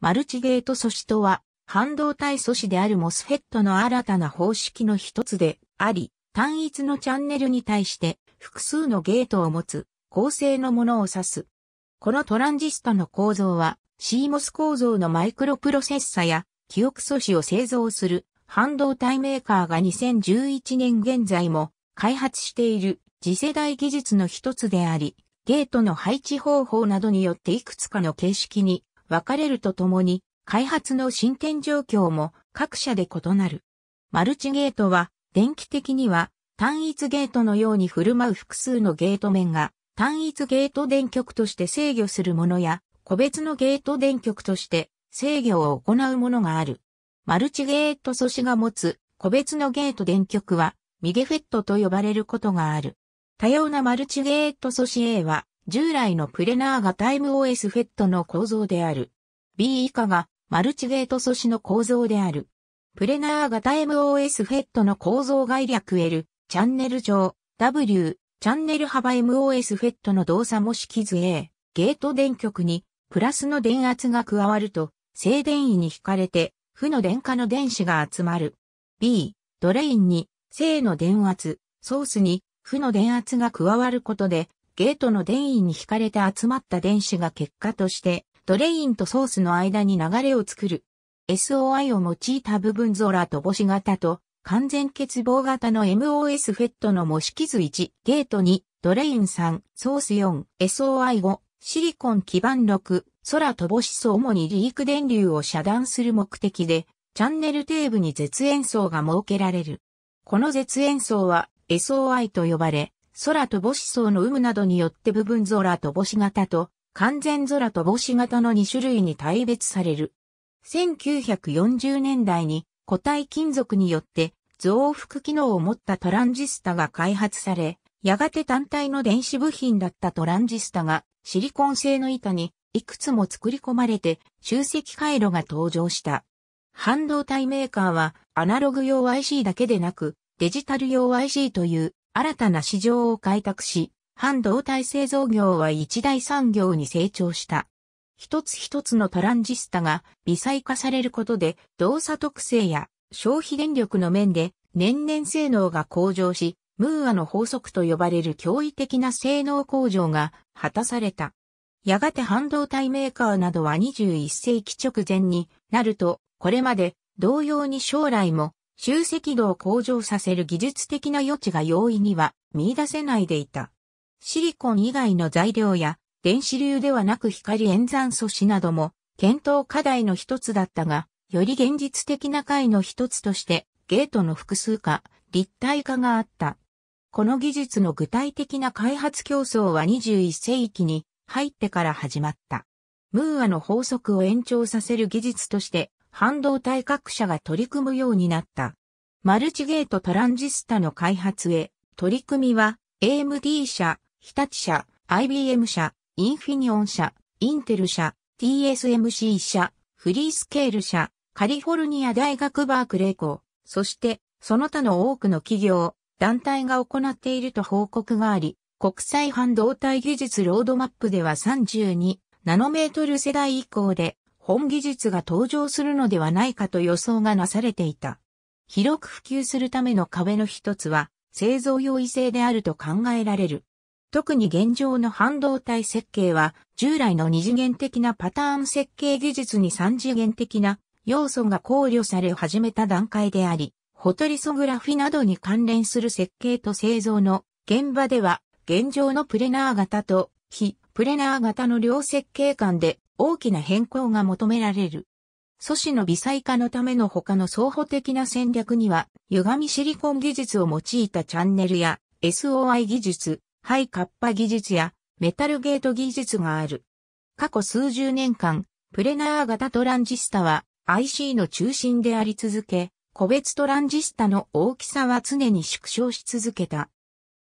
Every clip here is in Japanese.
マルチゲート素子とは、半導体素子であるモスフェットの新たな方式の一つであり、単一のチャンネルに対して複数のゲートを持つ構成のものを指す。このトランジスタの構造は CMOS 構造のマイクロプロセッサや記憶素子を製造する半導体メーカーが2011年現在も開発している次世代技術の一つであり、ゲートの配置方法などによっていくつかの形式に分かれるとともに、開発の進展状況も各社で異なる。マルチゲートは、電気的には単一ゲートのように振る舞う複数のゲート面が単一ゲート電極として制御するものや、個別のゲート電極として制御を行うものがある。マルチゲート素子が持つ個別のゲート電極はミゲフェットと呼ばれることがある。多様なマルチゲート素子 A は従来のプレナーがタイム OS フェットの構造である。B 以下がマルチゲート素子の構造である。プレナーがタイム OS フェットの構造概略 L、チャンネル上、W、チャンネル幅 MOS フェットの動作模式図 A、ゲート電極に、プラスの電圧が加わると、静電位に引かれて、負の電荷の電子が集まる。B、ドレインに、正の電圧、ソースに、負の電圧が加わることで、ゲートの電位に惹かれて集まった電子が結果として、ドレインとソースの間に流れを作る。SOI を用いた部分ゾラと星型と完全欠乏型の MOS フェットの模式図1、ゲート2、ドレイン3、ソース4、SOI5、シリコン基板6、空と母子層主にリーク電流を遮断する目的で、チャンネルテーブに絶縁層が設けられる。この絶縁層は SOI と呼ばれ、空飛ぼし層の有無などによって部分空飛ぼし型と完全空飛ぼし型の2種類に大別される。1940年代に固体金属によって増幅機能を持ったトランジスタが開発され、やがて単体の電子部品だったトランジスタがシリコン製の板にいくつも作り込まれて集積回路が登場した。半導体メーカーはアナログ用 IC だけでなくデジタル用 IC という新たな市場を開拓し、半導体製造業は一大産業に成長した。一つ一つのトランジスタが微細化されることで動作特性や消費電力の面で年々性能が向上し、ムーアの法則と呼ばれる驚異的な性能向上が果たされた。やがて半導体メーカーなどは21世紀直前になると、これまで同様に将来も集積度を向上させる技術的な余地が容易には見出せないでいた。シリコン以外の材料や電子流ではなく光演算素子なども検討課題の一つだったが、より現実的な回の一つとしてゲートの複数化、立体化があった。この技術の具体的な開発競争は21世紀に入ってから始まった。ムーアの法則を延長させる技術として半導体各社が取り組むようになった。マルチゲートトランジスタの開発へ、取り組みは AMD 社、日立社、IBM 社、インフィニオン社、インテル社、TSMC 社、フリースケール社、カリフォルニア大学バークレー校、そしてその他の多くの企業、団体が行っていると報告があり、国際半導体技術ロードマップでは32ナノメートル世代以降で本技術が登場するのではないかと予想がなされていた。広く普及するための壁の一つは製造用異性であると考えられる。特に現状の半導体設計は従来の二次元的なパターン設計技術に三次元的な要素が考慮され始めた段階であり、ホトリソグラフィなどに関連する設計と製造の現場では現状のプレナー型と非プレナー型の両設計間で大きな変更が求められる。素子の微細化のための他の双方的な戦略には、歪みシリコン技術を用いたチャンネルや、SOI 技術、ハイカッパ技術や、メタルゲート技術がある。過去数十年間、プレナー型トランジスタは IC の中心であり続け、個別トランジスタの大きさは常に縮小し続けた。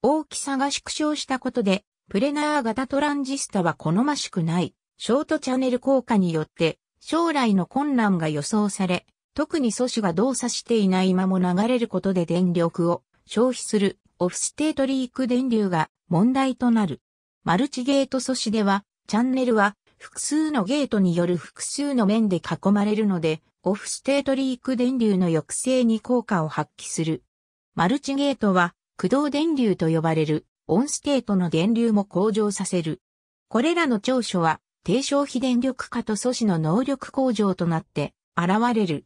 大きさが縮小したことで、プレナー型トランジスタは好ましくない。ショートチャンネル効果によって、将来の困難が予想され、特に素子が動作していないまも流れることで電力を消費するオフステートリーク電流が問題となる。マルチゲート素子では、チャンネルは複数のゲートによる複数の面で囲まれるので、オフステートリーク電流の抑制に効果を発揮する。マルチゲートは駆動電流と呼ばれるオンステートの電流も向上させる。これらの長所は低消費電力化と素子の能力向上となって現れる。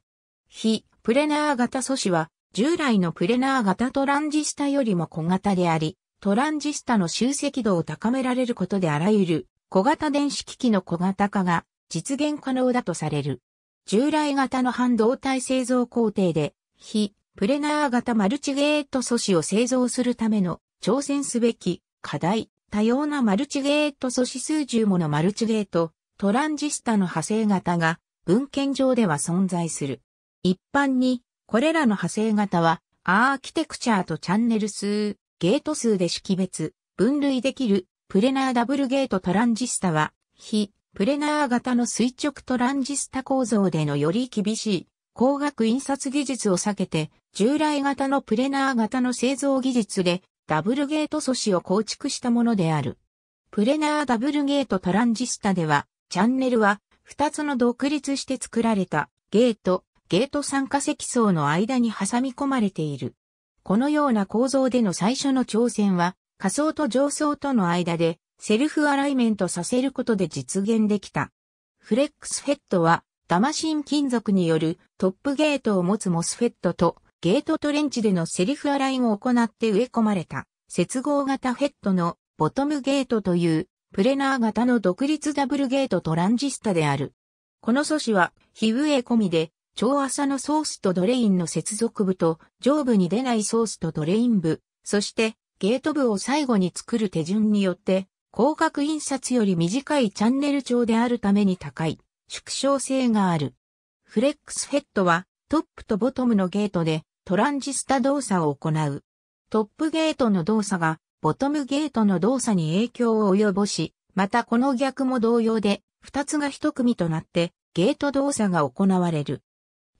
非プレナー型素子は従来のプレナー型トランジスタよりも小型であり、トランジスタの集積度を高められることであらゆる小型電子機器の小型化が実現可能だとされる。従来型の半導体製造工程で非プレナー型マルチゲート素子を製造するための挑戦すべき課題多様なマルチゲート素子数十ものマルチゲート、トランジスタの派生型が文献上では存在する。一般に、これらの派生型は、アーキテクチャーとチャンネル数、ゲート数で識別、分類できる、プレナーダブルゲートトランジスタは、非、プレナー型の垂直トランジスタ構造でのより厳しい、光学印刷技術を避けて、従来型のプレナー型の製造技術で、ダブルゲート素子を構築したものである。プレナーダブルゲートトランジスタでは、チャンネルは2つの独立して作られたゲート、ゲート酸化積層の間に挟み込まれている。このような構造での最初の挑戦は、仮想と上層との間でセルフアライメントさせることで実現できた。フレックスフェットは、ダマシン金属によるトップゲートを持つモスフェットとゲートトレンチでのセリフ洗いを行って植え込まれた、接合型ヘッドのボトムゲートという、プレナー型の独立ダブルゲートトランジスタである。この素子は、皮植え込みで、超浅のソースとドレインの接続部と、上部に出ないソースとドレイン部、そして、ゲート部を最後に作る手順によって、広角印刷より短いチャンネル長であるために高い、縮小性がある。フレックスヘッドは、トップとボトムのゲートで、トランジスタ動作を行う。トップゲートの動作がボトムゲートの動作に影響を及ぼし、またこの逆も同様で、二つが一組となってゲート動作が行われる。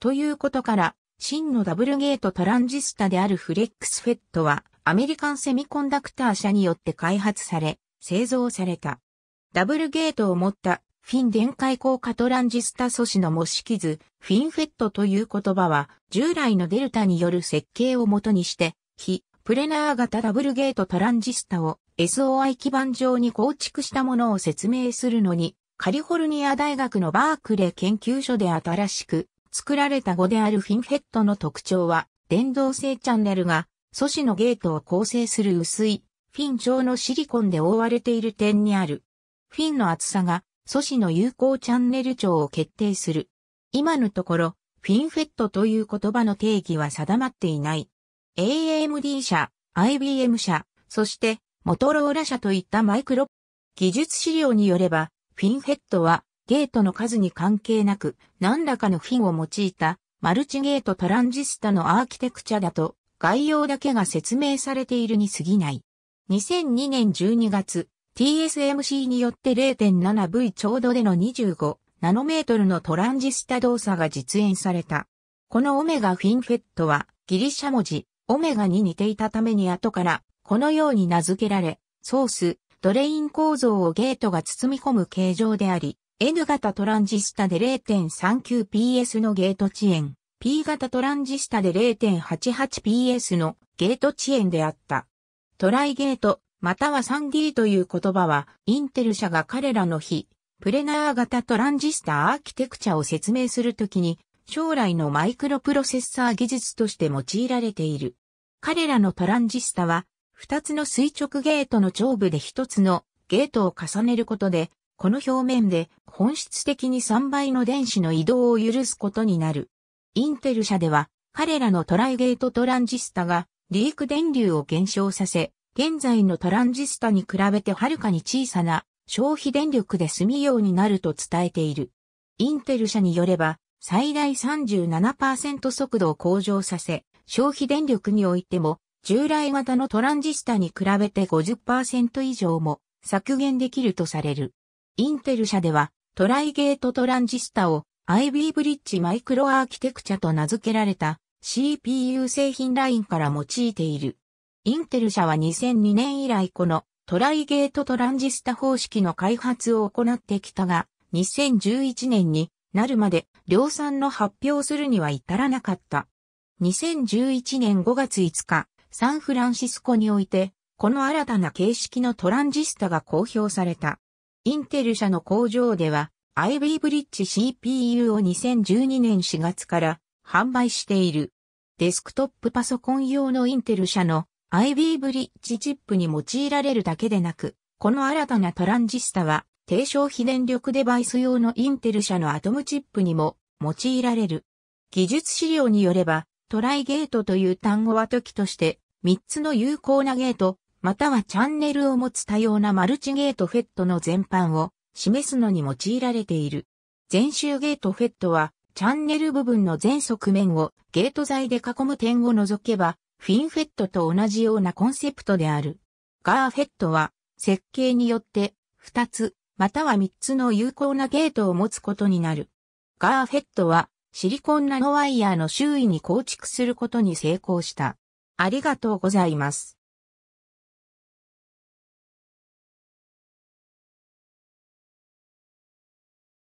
ということから、真のダブルゲートトランジスタであるフレックスフェットは、アメリカンセミコンダクター社によって開発され、製造された。ダブルゲートを持ったフィン電解効果トランジスタ素子の模式図、フィンフェットという言葉は、従来のデルタによる設計をもとにして、非プレナー型ダブルゲートトランジスタを SOI 基盤上に構築したものを説明するのに、カリフォルニア大学のバークレー研究所で新しく作られた語であるフィンフェットの特徴は、電動性チャンネルが素子のゲートを構成する薄いフィン状のシリコンで覆われている点にある。フィンの厚さが組織の有効チャンネル長を決定する。今のところ、フィンフェットという言葉の定義は定まっていない。AMD 社、IBM 社、そしてモトローラ社といったマイクロ技術資料によれば、フィンフェットはゲートの数に関係なく何らかのフィンを用いたマルチゲートトランジスタのアーキテクチャだと概要だけが説明されているに過ぎない。2002年12月、TSMC によって 0.7V ちょうどでの25ナノメートルのトランジスタ動作が実演された。このオメガフィンフェットはギリシャ文字オメガに似ていたために後からこのように名付けられ、ソース、ドレイン構造をゲートが包み込む形状であり、N 型トランジスタで 0.39PS のゲート遅延、P 型トランジスタで 0.88PS のゲート遅延であった。トライゲート、または 3D という言葉は、インテル社が彼らの非、プレナー型トランジスタアーキテクチャを説明するときに、将来のマイクロプロセッサー技術として用いられている。彼らのトランジスタは、二つの垂直ゲートの上部で一つのゲートを重ねることで、この表面で本質的に3倍の電子の移動を許すことになる。インテル社では、彼らのトライゲートトランジスタが、リーク電流を減少させ、現在のトランジスタに比べてはるかに小さな消費電力で済みようになると伝えている。インテル社によれば、最大37%速度を向上させ、消費電力においても、従来型のトランジスタに比べて50%以上も削減できるとされる。インテル社では、トライゲートトランジスタを IB ブリッジマイクロアーキテクチャと名付けられた CPU 製品ラインから用いている。インテル社は2002年以来このトライゲートトランジスタ方式の開発を行ってきたが、2011年になるまで量産の発表するには至らなかった。2011年5月5日、サンフランシスコにおいて、この新たな形式のトランジスタが公表された。インテル社の工場では、IB ブリッジ CPU を2012年4月から販売している。デスクトップパソコン用のインテル社の IB ブリッジチップに用いられるだけでなく、この新たなトランジスタは、低消費電力デバイス用のインテル社のアトムチップにも用いられる。技術資料によれば、トライゲートという単語は時として、3つの有効なゲート、またはチャンネルを持つ多様なマルチゲートフェットの全般を示すのに用いられている。全周ゲートフェットは、チャンネル部分の全側面をゲート材で囲む点を除けば、フィンフェットと同じようなコンセプトである。ガーフェットは、設計によって、2つ、または3つの有効なゲートを持つことになる。ガーフェットは、シリコンナノワイヤーの周囲に構築することに成功した。ありがとうございます。